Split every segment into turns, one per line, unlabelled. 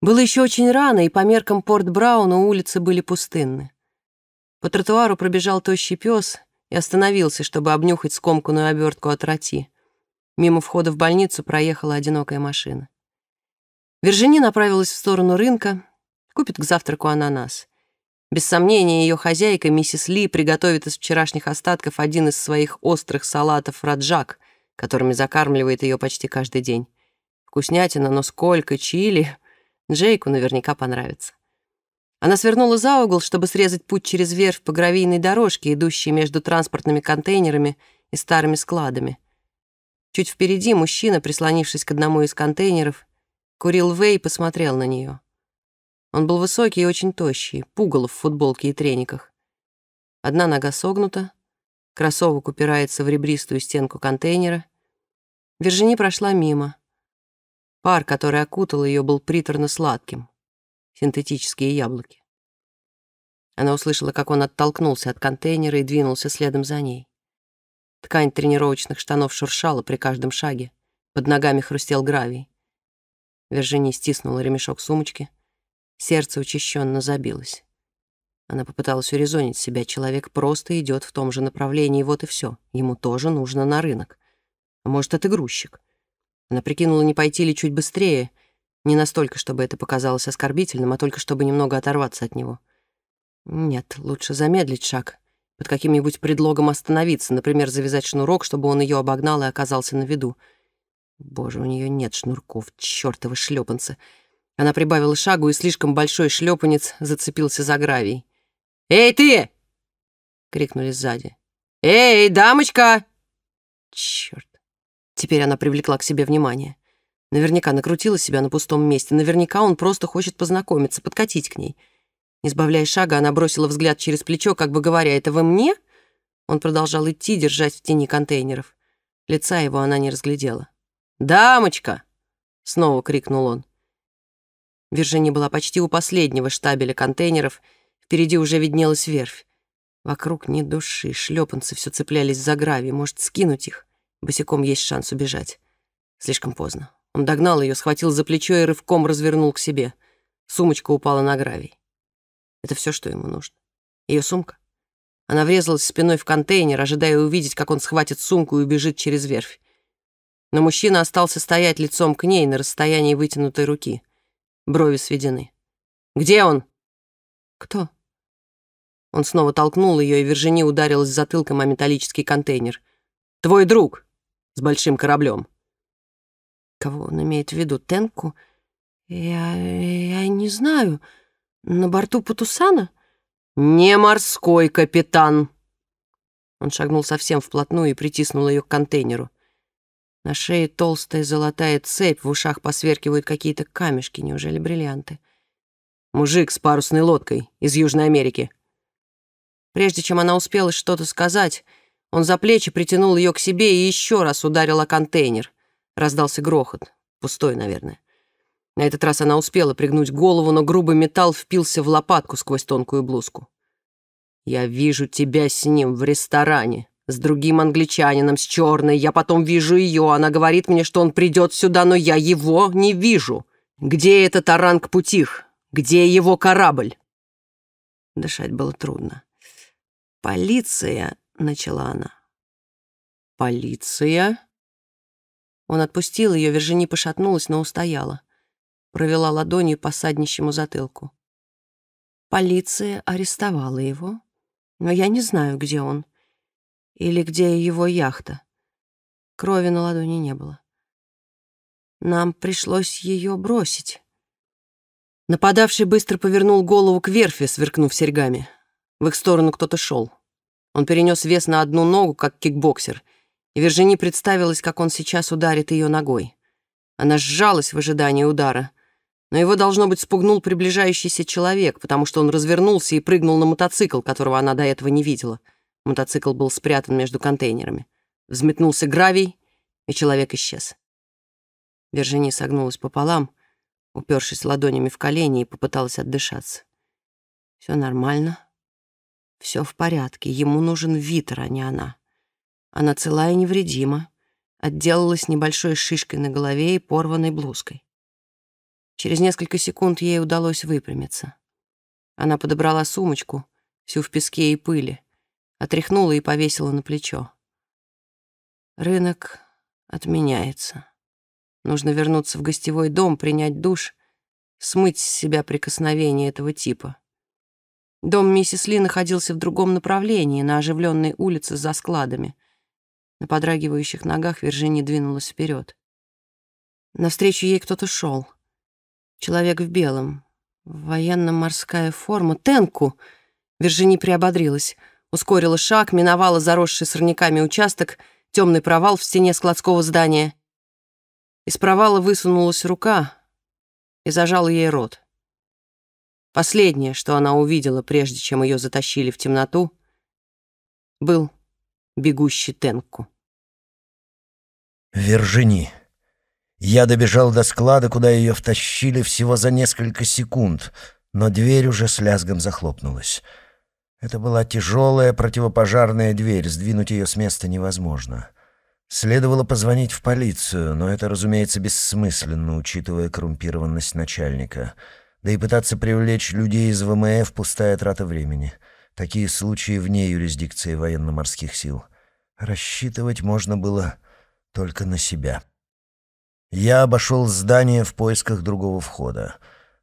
Было еще очень рано, и по меркам Порт-Брауна улицы были пустынны. По тротуару пробежал тощий пес и остановился, чтобы обнюхать скомканную обертку от роти. Мимо входа в больницу проехала одинокая машина. Вержини направилась в сторону рынка, купит к завтраку ананас. Без сомнения, ее хозяйка, миссис Ли, приготовит из вчерашних остатков один из своих острых салатов раджак, которыми закармливает ее почти каждый день. Вкуснятина, но сколько чили! Джейку наверняка понравится. Она свернула за угол, чтобы срезать путь через верфь по гравийной дорожке, идущей между транспортными контейнерами и старыми складами. Чуть впереди мужчина, прислонившись к одному из контейнеров, курил вей и посмотрел на нее. Он был высокий и очень тощий, пугал в футболке и трениках. Одна нога согнута, кроссовок упирается в ребристую стенку контейнера. Вержини прошла мимо — Пар, который окутал ее, был приторно-сладким. Синтетические яблоки. Она услышала, как он оттолкнулся от контейнера и двинулся следом за ней. Ткань тренировочных штанов шуршала при каждом шаге. Под ногами хрустел гравий. Вержини стиснула ремешок сумочки. Сердце учащенно забилось. Она попыталась урезонить себя. Человек просто идет в том же направлении, вот и все. Ему тоже нужно на рынок. А может, это грузчик? Она прикинула, не пойти ли чуть быстрее, не настолько, чтобы это показалось оскорбительным, а только чтобы немного оторваться от него. Нет, лучше замедлить шаг, под каким-нибудь предлогом остановиться, например, завязать шнурок, чтобы он ее обогнал и оказался на виду. Боже, у нее нет шнурков, чертовы шлепанцы. Она прибавила шагу, и слишком большой шлепанец зацепился за гравий. «Эй, ты!» — крикнули сзади. «Эй, дамочка!» Черт, Теперь она привлекла к себе внимание. Наверняка накрутила себя на пустом месте. Наверняка он просто хочет познакомиться, подкатить к ней. Не сбавляя шага, она бросила взгляд через плечо, как бы говоря, «Это вы мне?» Он продолжал идти, держась в тени контейнеров. Лица его она не разглядела. «Дамочка!» — снова крикнул он. Виржини была почти у последнего штабеля контейнеров. Впереди уже виднелась верфь. Вокруг ни души, шлепанцы все цеплялись за гравий. Может, скинуть их? Босиком есть шанс убежать. Слишком поздно. Он догнал ее, схватил за плечо и рывком развернул к себе. Сумочка упала на гравий. Это все, что ему нужно. Ее сумка. Она врезалась спиной в контейнер, ожидая увидеть, как он схватит сумку и убежит через верфь. Но мужчина остался стоять лицом к ней на расстоянии вытянутой руки. Брови сведены. «Где он?» «Кто?» Он снова толкнул ее, и Вержини ударилась затылком о металлический контейнер. «Твой друг!» с большим кораблем. Кого он имеет в виду, Тенку? Я... я не знаю. На борту Путусана Не морской капитан. Он шагнул совсем вплотную и притиснул ее к контейнеру. На шее толстая золотая цепь, в ушах посверкивают какие-то камешки, неужели бриллианты? Мужик с парусной лодкой из Южной Америки. Прежде чем она успела что-то сказать, он за плечи притянул ее к себе и еще раз ударил о контейнер. Раздался грохот. Пустой, наверное. На этот раз она успела пригнуть голову, но грубый металл впился в лопатку сквозь тонкую блузку. «Я вижу тебя с ним в ресторане», с другим англичанином, с черной. Я потом вижу ее. Она говорит мне, что он придет сюда, но я его не вижу. Где этот оранг Путих? Где его корабль?» Дышать было трудно. «Полиция начала она. «Полиция?» Он отпустил ее, Вержини пошатнулась, но устояла. Провела ладонью по саднищему затылку. Полиция арестовала его, но я не знаю, где он. Или где его яхта. Крови на ладони не было. Нам пришлось ее бросить. Нападавший быстро повернул голову к верфи, сверкнув серьгами. В их сторону кто-то шел. Он перенес вес на одну ногу, как кикбоксер, и Вержини представилась, как он сейчас ударит ее ногой. Она сжалась в ожидании удара, но его, должно быть, спугнул приближающийся человек, потому что он развернулся и прыгнул на мотоцикл, которого она до этого не видела. Мотоцикл был спрятан между контейнерами. Взметнулся гравий, и человек исчез. Вержини согнулась пополам, упершись ладонями в колени и попыталась отдышаться. «Все нормально», все в порядке, ему нужен Витер, а не она. Она целая и невредима, отделалась небольшой шишкой на голове и порванной блузкой. Через несколько секунд ей удалось выпрямиться. Она подобрала сумочку, всю в песке и пыли, отряхнула и повесила на плечо. Рынок отменяется. Нужно вернуться в гостевой дом, принять душ, смыть с себя прикосновение этого типа — Дом миссис Ли находился в другом направлении, на оживленной улице за складами. На подрагивающих ногах Виржиния двинулась вперед. Навстречу ей кто-то шел. Человек в белом. Военно-морская форма. Тенку! Виржини приободрилась. Ускорила шаг, миновала заросший сорняками участок, темный провал в стене складского здания. Из провала высунулась рука и зажала ей рот. Последнее, что она увидела, прежде чем ее затащили в темноту, был бегущий Тенку.
«Вержини. Я добежал до склада, куда ее втащили всего за несколько секунд, но дверь уже с лязгом захлопнулась. Это была тяжелая противопожарная дверь, сдвинуть ее с места невозможно». Следовало позвонить в полицию, но это, разумеется, бессмысленно, учитывая коррумпированность начальника — да и пытаться привлечь людей из ВМФ — пустая трата времени. Такие случаи вне юрисдикции военно-морских сил. Рассчитывать можно было только на себя. Я обошел здание в поисках другого входа.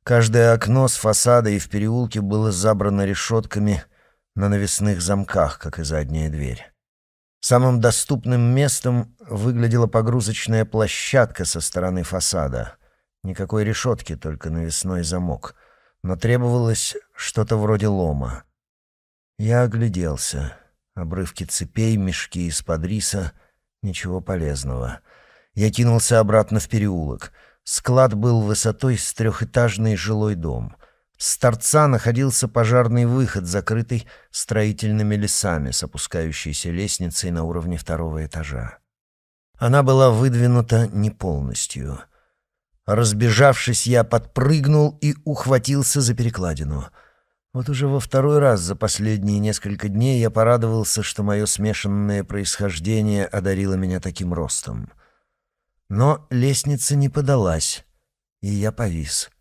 Каждое окно с фасада и в переулке было забрано решетками на навесных замках, как и задняя дверь. Самым доступным местом выглядела погрузочная площадка со стороны фасада — Никакой решетки, только навесной замок. Но требовалось что-то вроде лома. Я огляделся. Обрывки цепей, мешки из-под риса. Ничего полезного. Я кинулся обратно в переулок. Склад был высотой с трехэтажный жилой дом. С торца находился пожарный выход, закрытый строительными лесами с опускающейся лестницей на уровне второго этажа. Она была выдвинута не полностью — Разбежавшись, я подпрыгнул и ухватился за перекладину. Вот уже во второй раз за последние несколько дней я порадовался, что мое смешанное происхождение одарило меня таким ростом. Но лестница не подалась, и я повис.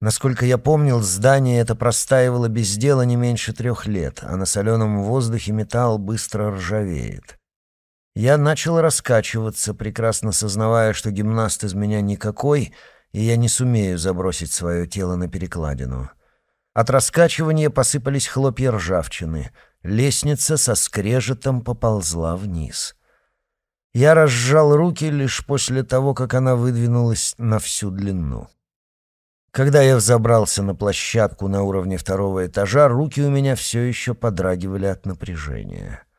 Насколько я помнил, здание это простаивало без дела не меньше трех лет, а на соленом воздухе металл быстро ржавеет. Я начал раскачиваться, прекрасно сознавая, что гимнаст из меня никакой, и я не сумею забросить свое тело на перекладину. От раскачивания посыпались хлопья ржавчины. Лестница со скрежетом поползла вниз. Я разжал руки лишь после того, как она выдвинулась на всю длину. Когда я взобрался на площадку на уровне второго этажа, руки у меня все еще подрагивали от напряжения. —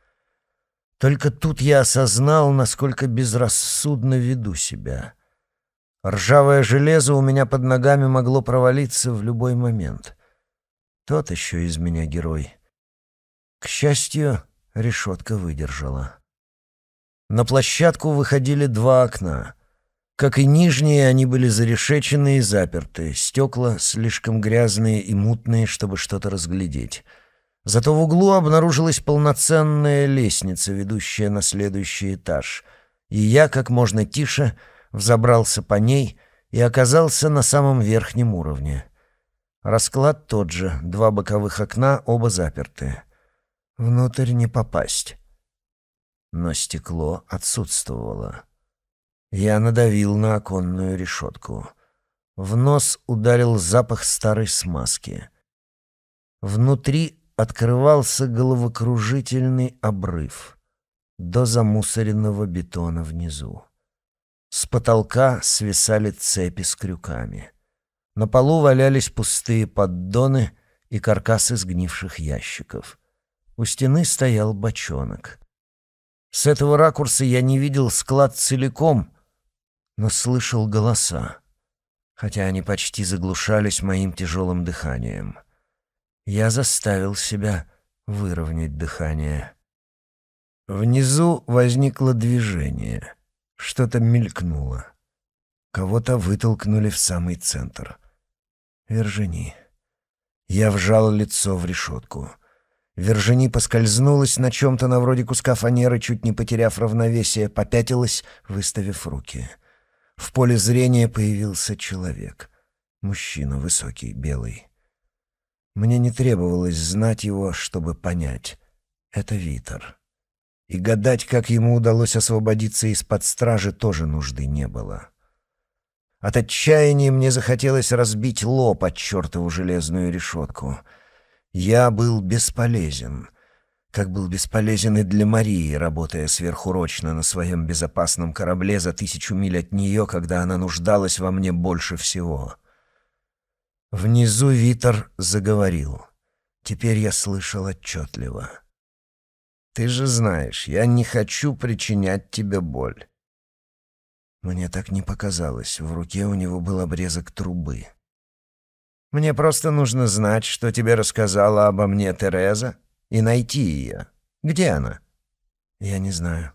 только тут я осознал, насколько безрассудно веду себя. Ржавое железо у меня под ногами могло провалиться в любой момент. Тот еще из меня герой. К счастью, решетка выдержала. На площадку выходили два окна. Как и нижние, они были зарешечены и заперты, стекла слишком грязные и мутные, чтобы что-то разглядеть. Зато в углу обнаружилась полноценная лестница, ведущая на следующий этаж, и я как можно тише взобрался по ней и оказался на самом верхнем уровне. Расклад тот же, два боковых окна, оба заперты. Внутрь не попасть. Но стекло отсутствовало. Я надавил на оконную решетку. В нос ударил запах старой смазки. Внутри открывался головокружительный обрыв до замусоренного бетона внизу. С потолка свисали цепи с крюками. На полу валялись пустые поддоны и каркасы сгнивших ящиков. У стены стоял бочонок. С этого ракурса я не видел склад целиком, но слышал голоса, хотя они почти заглушались моим тяжелым дыханием — я заставил себя выровнять дыхание. Внизу возникло движение. Что-то мелькнуло. Кого-то вытолкнули в самый центр. Вержени, Я вжал лицо в решетку. Вержени поскользнулась на чем-то на вроде куска фанеры, чуть не потеряв равновесие, попятилась, выставив руки. В поле зрения появился человек. Мужчина высокий, белый. Мне не требовалось знать его, чтобы понять. Это Витер. И гадать, как ему удалось освободиться из-под стражи, тоже нужды не было. От отчаяния мне захотелось разбить лоб от чертову железную решетку. Я был бесполезен, как был бесполезен и для Марии, работая сверхурочно на своем безопасном корабле за тысячу миль от нее, когда она нуждалась во мне больше всего. Внизу Витер заговорил. Теперь я слышал отчетливо. «Ты же знаешь, я не хочу причинять тебе боль». Мне так не показалось. В руке у него был обрезок трубы. «Мне просто нужно знать, что тебе рассказала обо мне Тереза, и найти ее. Где она?» «Я не знаю».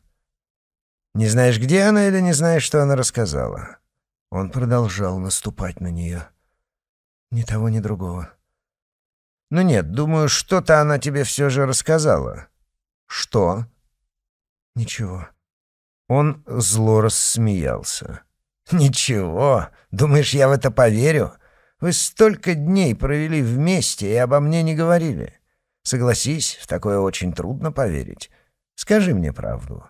«Не знаешь, где она, или не знаешь, что она рассказала?» Он продолжал наступать на нее. Ни того, ни другого. Ну нет, думаю, что-то она тебе все же рассказала. Что? Ничего. Он зло рассмеялся. «Ничего. Думаешь, я в это поверю? Вы столько дней провели вместе и обо мне не говорили. Согласись, в такое очень трудно поверить. Скажи мне правду.